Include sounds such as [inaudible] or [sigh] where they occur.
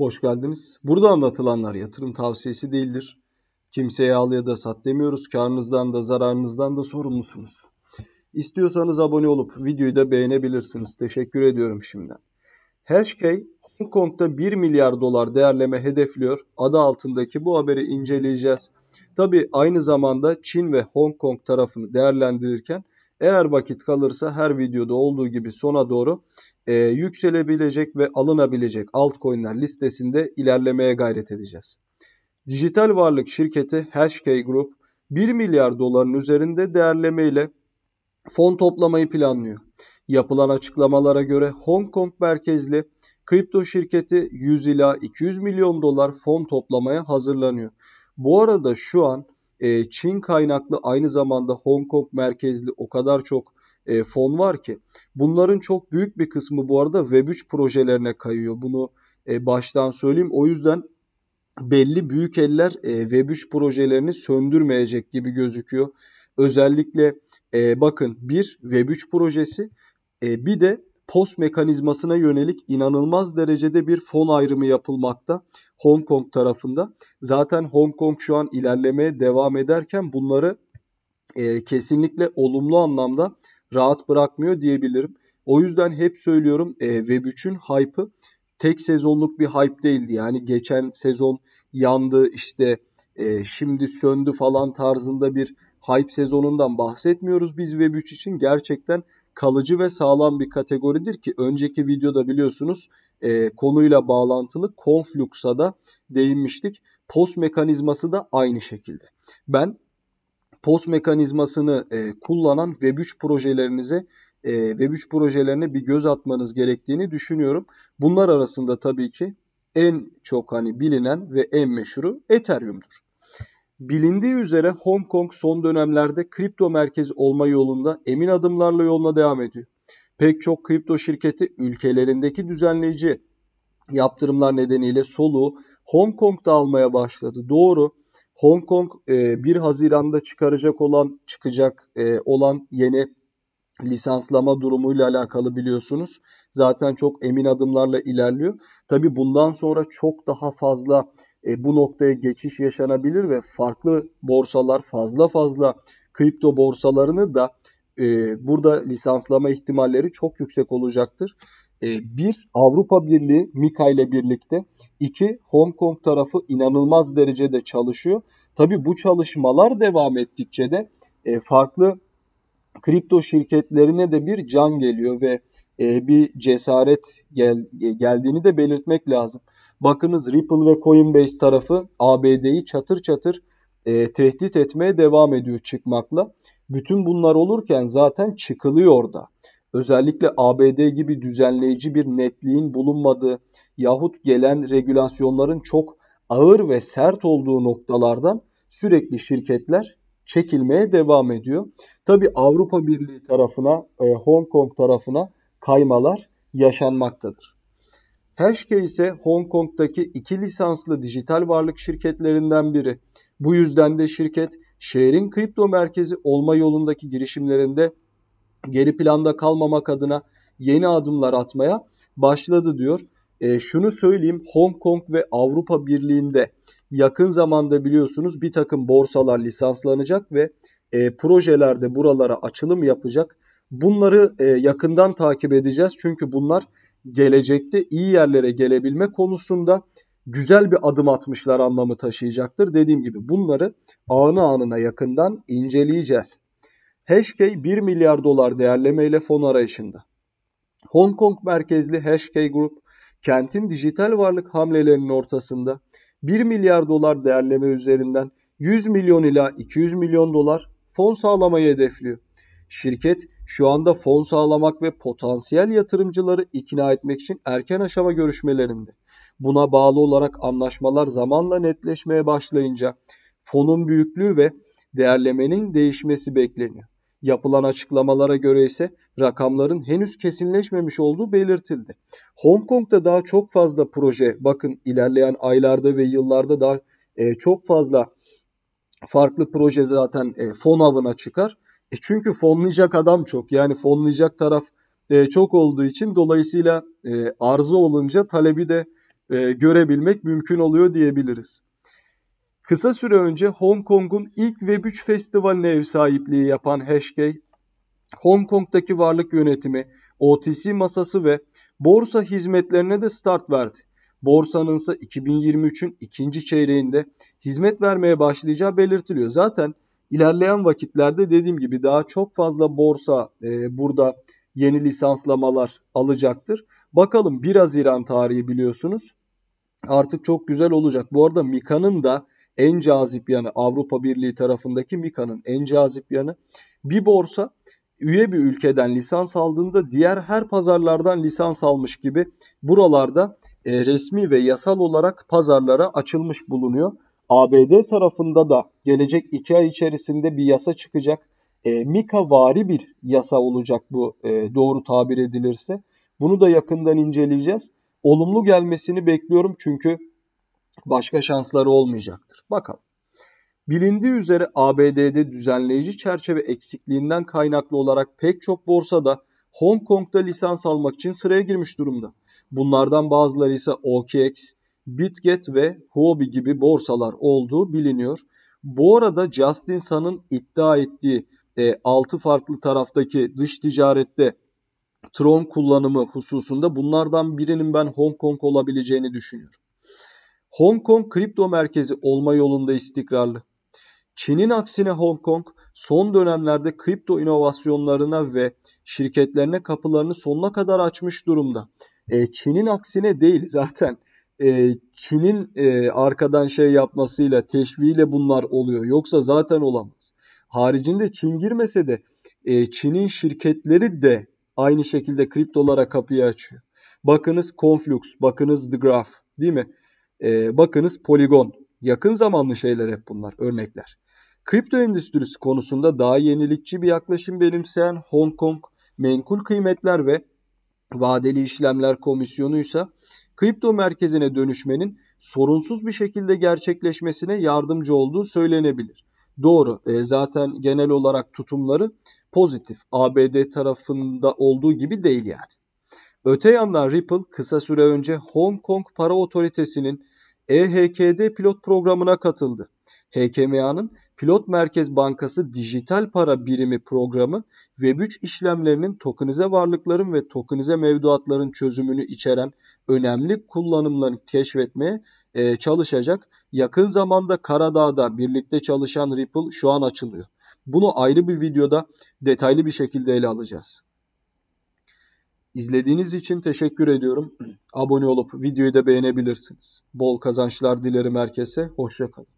Hoş geldiniz. Burada anlatılanlar yatırım tavsiyesi değildir. Kimseye al ya da sat demiyoruz. Karnınızdan da zararınızdan da sorumlusunuz. İstiyorsanız abone olup videoyu da beğenebilirsiniz. Teşekkür ediyorum şimdiden. Hashkey, Hong Kong'da 1 milyar dolar değerleme hedefliyor. Adı altındaki bu haberi inceleyeceğiz. Tabi aynı zamanda Çin ve Hong Kong tarafını değerlendirirken eğer vakit kalırsa her videoda olduğu gibi sona doğru e, yükselebilecek ve alınabilecek altcoin'ler listesinde ilerlemeye gayret edeceğiz. Dijital varlık şirketi Hashkey Group 1 milyar doların üzerinde değerleme ile fon toplamayı planlıyor. Yapılan açıklamalara göre Hong Kong merkezli kripto şirketi 100 ila 200 milyon dolar fon toplamaya hazırlanıyor. Bu arada şu an e, Çin kaynaklı aynı zamanda Hong Kong merkezli o kadar çok e, fon var ki. Bunların çok büyük bir kısmı bu arada Web3 projelerine kayıyor. Bunu e, baştan söyleyeyim. O yüzden belli büyük eller e, Web3 projelerini söndürmeyecek gibi gözüküyor. Özellikle e, bakın bir Web3 projesi e, bir de post mekanizmasına yönelik inanılmaz derecede bir fon ayrımı yapılmakta Hong Kong tarafında. Zaten Hong Kong şu an ilerlemeye devam ederken bunları e, kesinlikle olumlu anlamda rahat bırakmıyor diyebilirim. O yüzden hep söylüyorum e, Web3'ün hype'ı tek sezonluk bir hype değildi. Yani geçen sezon yandı işte e, şimdi söndü falan tarzında bir hype sezonundan bahsetmiyoruz biz Web3 için. Gerçekten kalıcı ve sağlam bir kategoridir ki önceki videoda biliyorsunuz e, konuyla bağlantılı Conflux'a da değinmiştik. POS mekanizması da aynı şekilde. Ben Post mekanizmasını e, kullanan Web3 projelerinizi e, Web3 projelerine bir göz atmanız gerektiğini düşünüyorum. Bunlar arasında tabii ki en çok hani bilinen ve en meşhuru Ethereum'dur. Bilindiği üzere Hong Kong son dönemlerde kripto merkezi olma yolunda emin adımlarla yoluna devam ediyor. Pek çok kripto şirketi ülkelerindeki düzenleyici yaptırımlar nedeniyle soluğu Hong Kong'da almaya başladı. Doğru Hong Kong e, 1 Haziran'da çıkaracak olan çıkacak e, olan yeni lisanslama durumuyla alakalı biliyorsunuz. Zaten çok emin adımlarla ilerliyor. Tabi bundan sonra çok daha fazla e, bu noktaya geçiş yaşanabilir ve farklı borsalar fazla fazla kripto borsalarını da e, burada lisanslama ihtimalleri çok yüksek olacaktır. Ee, bir Avrupa Birliği MİKA ile birlikte iki Hong Kong tarafı inanılmaz derecede çalışıyor. Tabi bu çalışmalar devam ettikçe de e, farklı kripto şirketlerine de bir can geliyor ve e, bir cesaret gel, e, geldiğini de belirtmek lazım. Bakınız Ripple ve Coinbase tarafı ABD'yi çatır çatır e, tehdit etmeye devam ediyor çıkmakla. Bütün bunlar olurken zaten çıkılıyor da özellikle ABD gibi düzenleyici bir netliğin bulunmadığı yahut gelen regülasyonların çok ağır ve sert olduğu noktalardan sürekli şirketler çekilmeye devam ediyor. Tabi Avrupa Birliği tarafına, e, Hong Kong tarafına kaymalar yaşanmaktadır. Herşke ise Hong Kong'daki iki lisanslı dijital varlık şirketlerinden biri. Bu yüzden de şirket şehrin kripto merkezi olma yolundaki girişimlerinde geri planda kalmamak adına yeni adımlar atmaya başladı diyor. E, şunu söyleyeyim Hong Kong ve Avrupa Birliği'nde yakın zamanda biliyorsunuz bir takım borsalar lisanslanacak ve e, projelerde buralara açılım yapacak. Bunları e, yakından takip edeceğiz çünkü bunlar gelecekte iyi yerlere gelebilme konusunda güzel bir adım atmışlar anlamı taşıyacaktır. Dediğim gibi bunları anı anına yakından inceleyeceğiz. Hashkey 1 milyar dolar değerlemeyle fon arayışında. Hong Kong merkezli Hashkey Group, kentin dijital varlık hamlelerinin ortasında 1 milyar dolar değerleme üzerinden 100 milyon ila 200 milyon dolar fon sağlamayı hedefliyor. Şirket şu anda fon sağlamak ve potansiyel yatırımcıları ikna etmek için erken aşama görüşmelerinde. Buna bağlı olarak anlaşmalar zamanla netleşmeye başlayınca fonun büyüklüğü ve değerlemenin değişmesi bekleniyor. Yapılan açıklamalara göre ise rakamların henüz kesinleşmemiş olduğu belirtildi. Hong Kong'da daha çok fazla proje bakın ilerleyen aylarda ve yıllarda daha e, çok fazla farklı proje zaten e, fon avına çıkar. E çünkü fonlayacak adam çok yani fonlayacak taraf e, çok olduğu için dolayısıyla e, arzu olunca talebi de e, görebilmek mümkün oluyor diyebiliriz. Kısa süre önce Hong Kong'un ilk Web3 festivaline ev sahipliği yapan Hashkey, Hong Kong'daki varlık yönetimi, OTC masası ve borsa hizmetlerine de start verdi. Borsanın ise 2023'ün ikinci çeyreğinde hizmet vermeye başlayacağı belirtiliyor. Zaten ilerleyen vakitlerde dediğim gibi daha çok fazla borsa e, burada yeni lisanslamalar alacaktır. Bakalım 1 Haziran tarihi biliyorsunuz. Artık çok güzel olacak. Bu arada Mika'nın da en cazip yanı Avrupa Birliği tarafındaki Mika'nın en cazip yanı. Bir borsa üye bir ülkeden lisans aldığında diğer her pazarlardan lisans almış gibi buralarda e, resmi ve yasal olarak pazarlara açılmış bulunuyor. ABD tarafında da gelecek 2 ay içerisinde bir yasa çıkacak. E, Mika vari bir yasa olacak bu e, doğru tabir edilirse. Bunu da yakından inceleyeceğiz. Olumlu gelmesini bekliyorum çünkü başka şansları olmayacaktır. Bakalım. Bilindiği üzere ABD'de düzenleyici çerçeve eksikliğinden kaynaklı olarak pek çok borsada Hong Kong'da lisans almak için sıraya girmiş durumda. Bunlardan bazıları ise OKX, Bitget ve Huobi gibi borsalar olduğu biliniyor. Bu arada Justin Sun'ın iddia ettiği e, 6 farklı taraftaki dış ticarette Tron kullanımı hususunda bunlardan birinin ben Hong Kong olabileceğini düşünüyorum. Hong Kong kripto merkezi olma yolunda istikrarlı. Çin'in aksine Hong Kong son dönemlerde kripto inovasyonlarına ve şirketlerine kapılarını sonuna kadar açmış durumda. E, Çin'in aksine değil zaten. E, Çin'in e, arkadan şey yapmasıyla, teşviğiyle bunlar oluyor. Yoksa zaten olamaz. Haricinde Çin girmese de e, Çin'in şirketleri de aynı şekilde kriptolara kapıyı açıyor. Bakınız Conflux, bakınız The Graph değil mi? E, bakınız poligon. Yakın zamanlı şeyler hep bunlar örnekler. Kripto endüstrisi konusunda daha yenilikçi bir yaklaşım benimseyen Hong Kong menkul kıymetler ve vadeli işlemler komisyonuysa kripto merkezine dönüşmenin sorunsuz bir şekilde gerçekleşmesine yardımcı olduğu söylenebilir. Doğru. E, zaten genel olarak tutumları pozitif. ABD tarafında olduğu gibi değil yani. Öte yandan Ripple kısa süre önce Hong Kong para otoritesinin EHKD pilot programına katıldı. HKMA'nın Pilot Merkez Bankası Dijital Para Birimi programı Web3 işlemlerinin tokenize varlıkların ve tokenize mevduatların çözümünü içeren önemli kullanımlarını keşfetmeye e, çalışacak. Yakın zamanda Karadağ'da birlikte çalışan Ripple şu an açılıyor. Bunu ayrı bir videoda detaylı bir şekilde ele alacağız. İzlediğiniz için teşekkür ediyorum. [clears throat] Abone olup videoyu da beğenebilirsiniz. Bol kazançlar dilerim herkese. Hoşçakalın.